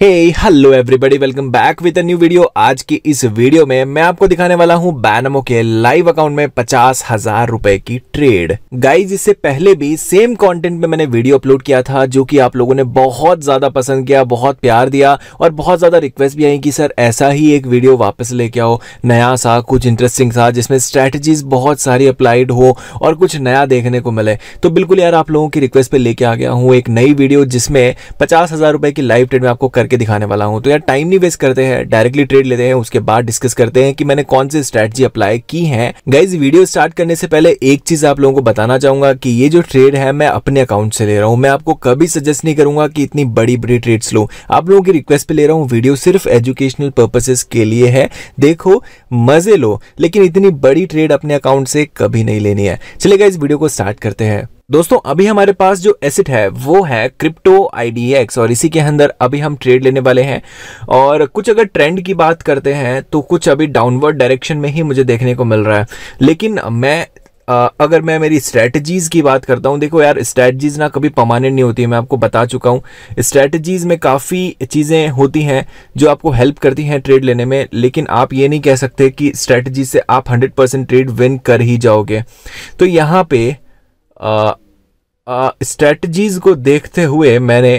hey hello everybody welcome back with a new video आज की इस वीडियो में मैं आपको दिखाने वाला हूं बैनमो के लाइव अकाउंट में पचास हजार रुपए की ट्रेड गाइज इससे पहले भी सेम कंटेंट में मैंने वीडियो अपलोड किया था जो कि आप लोगों ने बहुत ज्यादा पसंद किया बहुत प्यार दिया और बहुत ज्यादा रिक्वेस्ट भी आई कि सर ऐसा ही एक वीडियो वापस लेके आओ नया सा कुछ इंटरेस्टिंग सा जिसमें स्ट्रेटेजीज बहुत सारी अप्लाइड हो और कुछ नया देखने को मिले तो बिल्कुल यार आप लोगों की रिक्वेस्ट पे लेके आ गया हूँ एक नई वीडियो जिसमें पचास हजार रुपए की लाइव ट्रेड में आपको करके दिखाने वाला हूँ तो यार टाइम नहीं वेस्ट करते हैं डायरेक्टली ट्रेड लेते हैं उसके बाद डिस्कस करते हैं कि मैंने कौन सी स्ट्रेटजी अप्लाई की है गाइज वीडियो स्टार्ट करने से पहले एक चीज आप लोगों को बताना चाहूंगा कि ये जो ट्रेड है मैं अपने अकाउंट से ले रहा हूँ मैं आपको कभी सजेस्ट नहीं करूंगा कि इतनी बड़ी बड़ी ट्रेड्स लो आप लोगों की रिक्वेस्ट पे ले रहा हूँ वीडियो सिर्फ एजुकेशनल पर्पसेस के लिए है देखो मजे लो लेकिन इतनी बड़ी ट्रेड अपने अकाउंट से कभी नहीं लेनी है चलेगा इस वीडियो को स्टार्ट करते हैं दोस्तों अभी हमारे पास जो एसिड है वो है क्रिप्टो आईडीएक्स और इसी के अंदर अभी हम ट्रेड लेने वाले हैं और कुछ अगर ट्रेंड की बात करते हैं तो कुछ अभी डाउनवर्ड डायरेक्शन में ही मुझे देखने को मिल रहा है लेकिन मैं अगर मैं मेरी स्ट्रैटेजीज़ की बात करता हूँ देखो यार स्ट्रैटेजीज़ ना कभी पमानेंट नहीं होती है मैं आपको बता चुका हूँ स्ट्रैटेजीज़ में काफ़ी चीज़ें होती हैं जो आपको हेल्प करती हैं ट्रेड लेने में लेकिन आप ये नहीं कह सकते कि स्ट्रैटेजी से आप 100% ट्रेड विन कर ही जाओगे तो यहाँ पे स्ट्रेटजीज को देखते हुए मैंने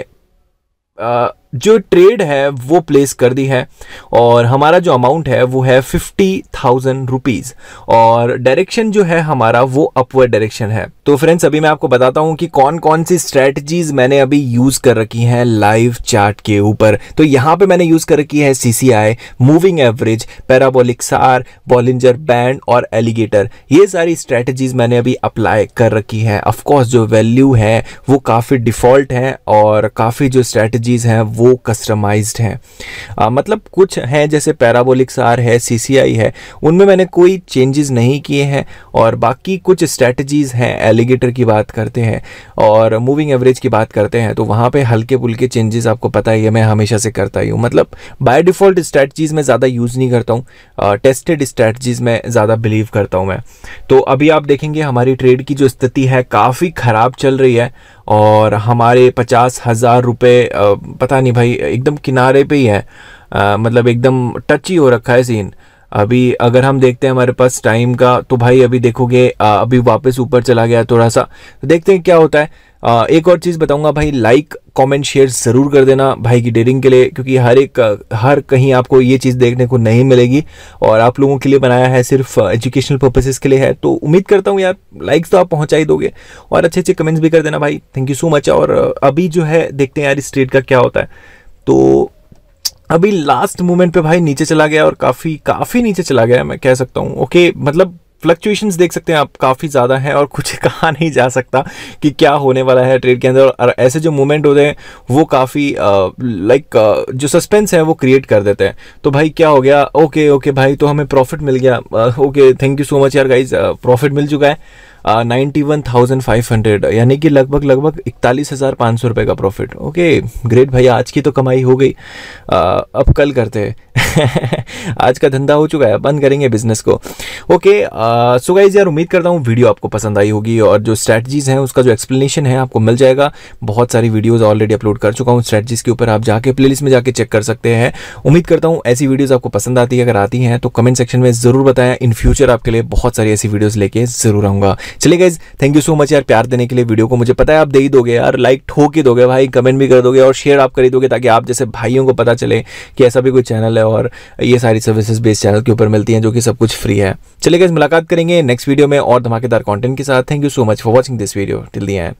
आ, जो ट्रेड है वो प्लेस कर दी है और हमारा जो अमाउंट है वो है फिफ्टी थाउजेंड रुपीज़ और डायरेक्शन जो है हमारा वो अपवर्ड डायरेक्शन है तो फ्रेंड्स अभी मैं आपको बताता हूँ कि कौन कौन सी स्ट्रेटजीज मैंने अभी यूज़ कर रखी हैं लाइव चार्ट के ऊपर तो यहाँ पे मैंने यूज़ कर रखी है see moving average parabolic SAR Bollinger band और एलिगेटर ये सारी स्ट्रैटेजीज मैंने अभी अप्लाई कर रखी है ऑफकोर्स जो वैल्यू है वो काफ़ी डिफॉल्ट है और काफ़ी जो स्ट्रैटेजीज हैं वो कस्टमाइज्ड हैं आ, मतलब कुछ हैं जैसे पैराबोलिक सार है सीसीआई है उनमें मैंने कोई चेंजेस नहीं किए हैं और बाकी कुछ स्ट्रेटजीज हैं एलिगेटर की बात करते हैं और मूविंग एवरेज की बात करते हैं तो वहाँ पर हल्के पुल्के चेंजेस आपको पता ही है मैं हमेशा से करता ही हूँ मतलब बाय डिफ़ॉल्ट स्ट्रैटजीज़ मैं ज़्यादा यूज़ नहीं करता हूँ टेस्टेड स्ट्रैटजीज़ में ज़्यादा बिलीव करता हूँ मैं तो अभी आप देखेंगे हमारी ट्रेड की जो स्थिति है काफ़ी ख़राब चल रही है और हमारे पचास हज़ार रुपये पता नहीं भाई एकदम किनारे पे ही है आ, मतलब एकदम टच ही हो रखा है सीन अभी अगर हम देखते हैं हमारे पास टाइम का तो भाई अभी देखोगे अभी वापस ऊपर चला गया थोड़ा सा तो देखते हैं क्या होता है एक और चीज़ बताऊंगा भाई लाइक कमेंट शेयर ज़रूर कर देना भाई की डेरिंग के लिए क्योंकि हर एक हर कहीं आपको ये चीज़ देखने को नहीं मिलेगी और आप लोगों के लिए बनाया है सिर्फ एजुकेशनल पर्पसेस के लिए है तो उम्मीद करता हूँ यार लाइक्स तो आप पहुंचा ही दोगे और अच्छे अच्छे कमेंट्स भी कर देना भाई थैंक यू सो मच और अभी जो है देखते हैं यार इस ट्रेड का क्या होता है तो अभी लास्ट मोमेंट पे भाई नीचे चला गया और काफ़ी काफ़ी नीचे चला गया मैं कह सकता हूँ ओके मतलब फ्लक्चुएशंस देख सकते हैं आप काफ़ी ज़्यादा हैं और कुछ कहा नहीं जा सकता कि क्या होने वाला है ट्रेड के अंदर और ऐसे जो मूवमेंट होते हैं वो काफ़ी लाइक जो सस्पेंस है वो क्रिएट कर देते हैं तो भाई क्या हो गया ओके ओके भाई तो हमें प्रॉफिट मिल गया okay thank you so much यार गाइज प्रॉफिट मिल चुका है ninety one thousand five hundred यानी कि लगभग लगभग इकतालीस हज़ार पाँच सौ रुपये का प्रॉफिट ओके ग्रेट भैया आज की तो कमाई हो गई uh, अब कल करते हैं आज का धंधा हो चुका है बंद करेंगे बिजनेस को ओके सो गाइज यार उम्मीद करता हूँ वीडियो आपको पसंद आई होगी और जो स्ट्रैटजीज हैं उसका जो एक्सप्लेनेशन है आपको मिल जाएगा बहुत सारी वीडियोज़ ऑलरेडी अपलोड कर चुका हूँ स्ट्रैटजीज के ऊपर आप जाके प्ले में जाके चेक कर सकते हैं उम्मीद करता हूँ ऐसी वीडियोज़ आपको पसंद आती है अगर आती हैं तो कमेंट सेक्शन में ज़रूर बताएं इन फ्यूचर आपके लिए बहुत सारी ऐसी वीडियोज़ लेके ज़रूर आऊंगा चले guys thank you so much यार प्यार देने के लिए वीडियो को मुझे पता है आप दे ही दोगे यार लाइक ठोक ही दोगे भाई कमेंट भी कर दोगे और शेयर आप कर दोगे ताकि आप जैसे भाइयों को पता चले कि ऐसा भी कोई चैनल है और और ये सारी सर्विसेज बेस चैनल के ऊपर मिलती हैं जो कि सब कुछ फ्री है चलिए गाइस मुलाकात करेंगे नेक्स्ट वीडियो में और धमाकेदार कॉन्टेंट के साथ thank you so much for watching this video till the and